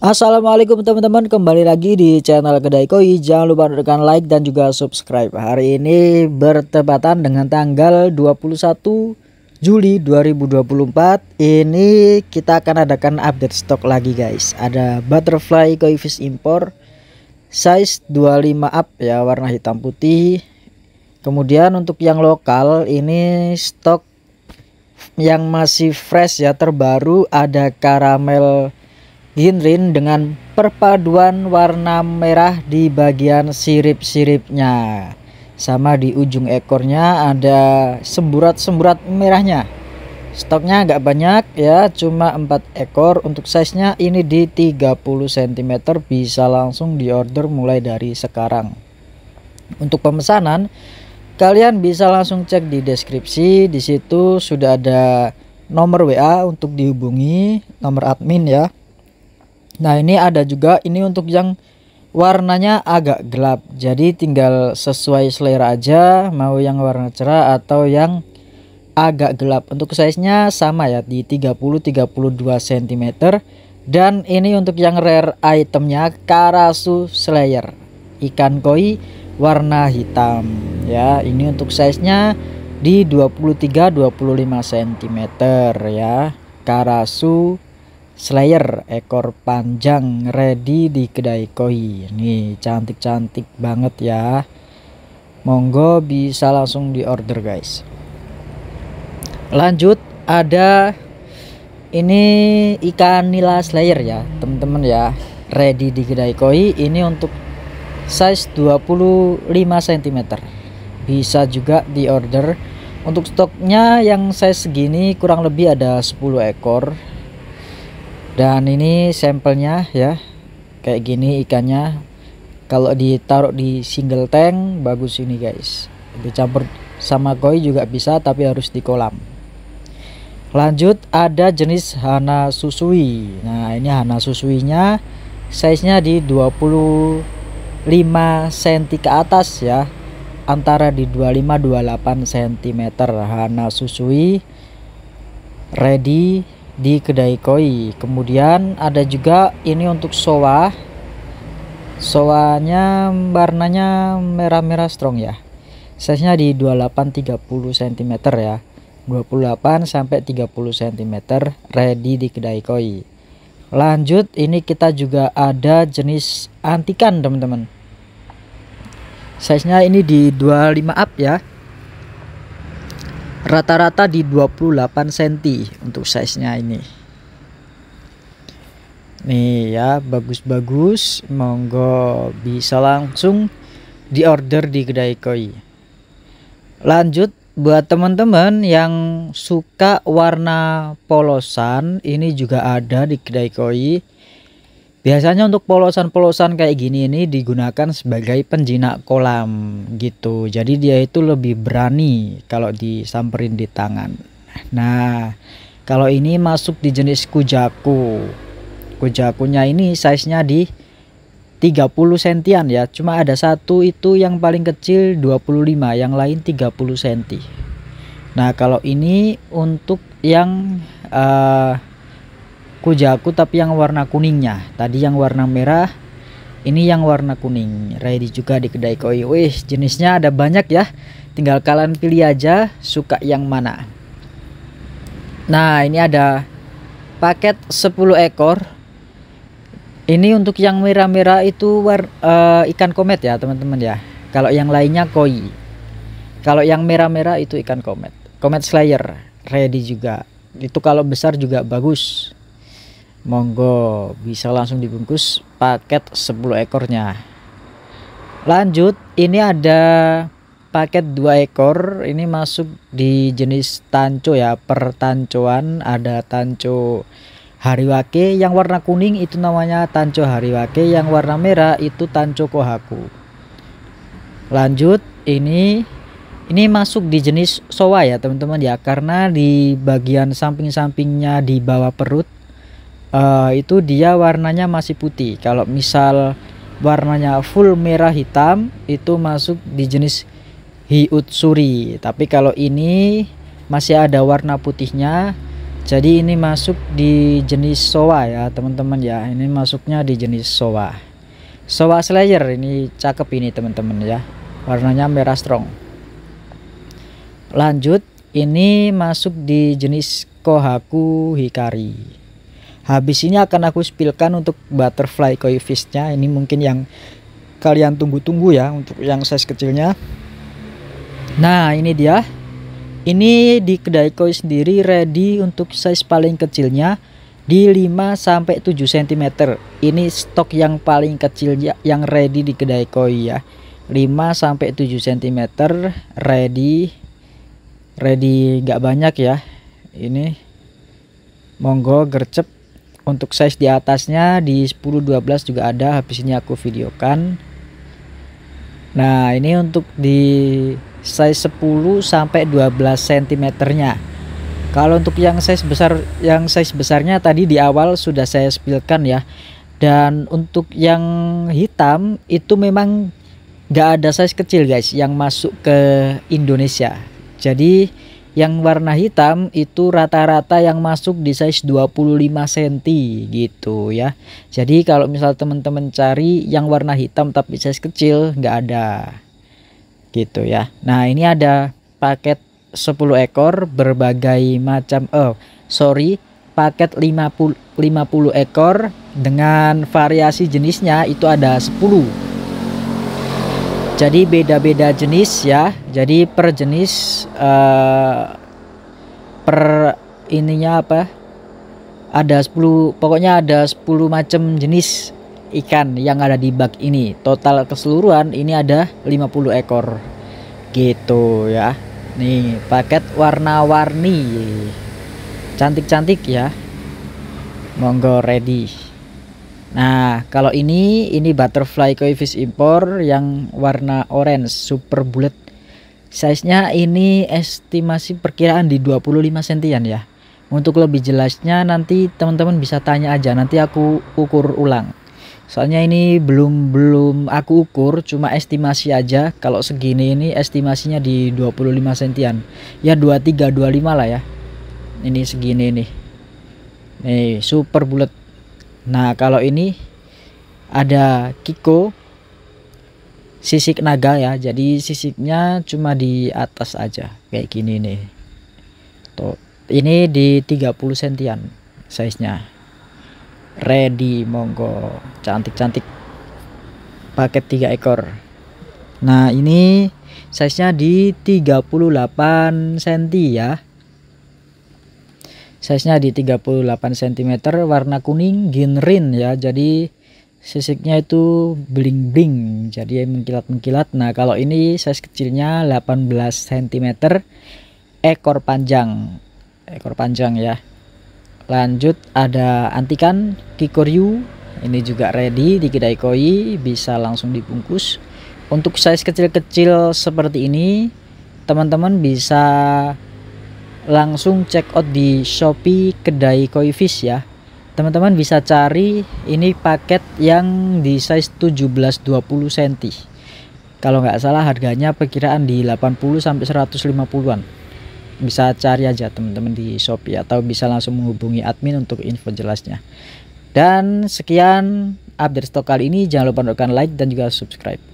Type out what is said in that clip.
Assalamualaikum teman-teman kembali lagi di channel Kedai Koi jangan lupa tekan like dan juga subscribe hari ini bertepatan dengan tanggal 21 Juli 2024 ini kita akan adakan update stok lagi guys ada butterfly koi fish impor size 25 up ya warna hitam putih kemudian untuk yang lokal ini stok yang masih fresh ya terbaru ada karamel Ginrin dengan perpaduan warna merah di bagian sirip-siripnya. Sama di ujung ekornya ada semburat-semburat merahnya. Stoknya agak banyak ya, cuma 4 ekor. Untuk size-nya ini di 30 cm bisa langsung di order mulai dari sekarang. Untuk pemesanan kalian bisa langsung cek di deskripsi. disitu sudah ada nomor WA untuk dihubungi, nomor admin ya. Nah ini ada juga ini untuk yang warnanya agak gelap jadi tinggal sesuai selera aja mau yang warna cerah atau yang agak gelap untuk size nya sama ya di 30-32 cm dan ini untuk yang rare itemnya Karasu Slayer ikan koi warna hitam ya ini untuk size nya di 23-25 cm ya Karasu Slayer ekor panjang ready di kedai koi. Ini cantik-cantik banget ya. Monggo bisa langsung di order guys. Lanjut ada ini ikan nila slayer ya teman-teman ya. Ready di kedai koi ini untuk size 25 cm. Bisa juga di order. Untuk stoknya yang size segini kurang lebih ada 10 ekor dan ini sampelnya ya kayak gini ikannya kalau ditaruh di single tank bagus ini guys dicampur sama koi juga bisa tapi harus di kolam lanjut ada jenis hana susui nah ini hana susuinya size nya di 25 cm ke atas ya antara di 25-28 cm hana susui ready di kedai koi kemudian ada juga ini untuk soa soanya warnanya merah-merah strong ya size nya di 28 30 cm ya 28 sampai 30 cm ready di kedai koi lanjut ini kita juga ada jenis antikan teman-teman size nya ini di 25 up ya rata-rata di 28 cm untuk size-nya ini. Nih ya, bagus-bagus, monggo bisa langsung di order di kedai koi. Lanjut buat teman-teman yang suka warna polosan, ini juga ada di kedai koi Biasanya untuk polosan-polosan kayak gini ini digunakan sebagai penjinak kolam gitu. Jadi dia itu lebih berani kalau disamperin di tangan. Nah, kalau ini masuk di jenis kujaku. Kujakunya ini size-nya di 30 sentian ya. Cuma ada satu itu yang paling kecil 25, yang lain 30 senti. Nah, kalau ini untuk yang uh, Kujaku tapi yang warna kuningnya. Tadi yang warna merah, ini yang warna kuning. Ready juga di kedai koi. Wih, jenisnya ada banyak ya. Tinggal kalian pilih aja suka yang mana. Nah, ini ada paket 10 ekor. Ini untuk yang merah-merah itu war, uh, ikan komet ya, teman-teman ya. Kalau yang lainnya koi. Kalau yang merah-merah itu ikan komet. Komet Slayer ready juga. Itu kalau besar juga bagus monggo bisa langsung dibungkus paket 10 ekornya lanjut ini ada paket dua ekor ini masuk di jenis tanco ya pertancuan ada tanco hariwake yang warna kuning itu namanya tanco hariwake yang warna merah itu tanco kohaku lanjut ini ini masuk di jenis soa ya teman-teman ya karena di bagian samping-sampingnya di bawah perut uh, itu dia warnanya masih putih kalau misal warnanya full merah hitam itu masuk di jenis hiutsuri tapi kalau ini masih ada warna putihnya jadi ini masuk di jenis soa ya teman-teman ya ini masuknya di jenis soa soa slayer ini cakep ini teman-teman ya warnanya merah strong lanjut ini masuk di jenis kohaku hikari habis ini akan aku spillkan untuk butterfly koi fishnya ini mungkin yang kalian tunggu-tunggu ya untuk yang size kecilnya nah ini dia ini di kedai koi sendiri ready untuk size paling kecilnya di 5 sampai 7 cm. Ini stok yang paling kecil yang ready di kedai koi ya. 5 sampai 7 cm ready ready gak banyak ya. Ini monggo gercep untuk size di atasnya di 10-12 juga ada habis ini aku videokan nah ini untuk di size 10 sampai 12 cm nya kalau untuk yang size besar yang size besarnya tadi di awal sudah saya spilkan ya dan untuk yang hitam itu memang nggak ada size kecil guys yang masuk ke Indonesia jadi yang warna hitam itu rata-rata yang masuk di size 25 cm gitu ya. Jadi kalau misal teman-teman cari yang warna hitam tapi size kecil nggak ada. Gitu ya. Nah, ini ada paket 10 ekor berbagai macam oh, sorry, paket 50 50 ekor dengan variasi jenisnya itu ada 10 jadi beda-beda jenis ya jadi per jenis uh, per ininya apa ada 10 pokoknya ada 10 macam jenis ikan yang ada di bak ini total keseluruhan ini ada 50 ekor gitu ya nih paket warna-warni cantik-cantik ya monggo ready Nah, kalau ini ini butterfly koi fish impor yang warna orange super bullet. Size-nya ini estimasi perkiraan di 25 sentian ya. Untuk lebih jelasnya nanti teman-teman bisa tanya aja, nanti aku ukur ulang. Soalnya ini belum belum aku ukur, cuma estimasi aja. Kalau segini ini estimasinya di 25 sentian. Ya 23 25 lah ya. Ini segini nih. Nih, super bulat. Nah, kalau ini ada Kiko sisik naga ya. Jadi sisiknya cuma di atas aja kayak gini nih. Tuh, ini di 30 sentian size-nya. Ready monggo. Cantik-cantik. Paket 3 ekor. Nah, ini size-nya di 38 cm ya size-nya di 38 cm warna kuning ginrin ya jadi sisiknya itu bling bling jadi mengkilat mengkilat nah kalau ini size kecilnya 18 cm ekor panjang ekor panjang ya lanjut ada antikan kikoryu ini juga ready di kedai koi bisa langsung dibungkus untuk size kecil-kecil seperti ini teman-teman bisa langsung check out di Shopee kedai koi fish ya teman-teman bisa cari ini paket yang di size 17-20 cm kalau nggak salah harganya perkiraan di 80 sampai 150-an bisa cari aja teman-teman di Shopee atau bisa langsung menghubungi admin untuk info jelasnya dan sekian update stok kali ini jangan lupa untuk like dan juga subscribe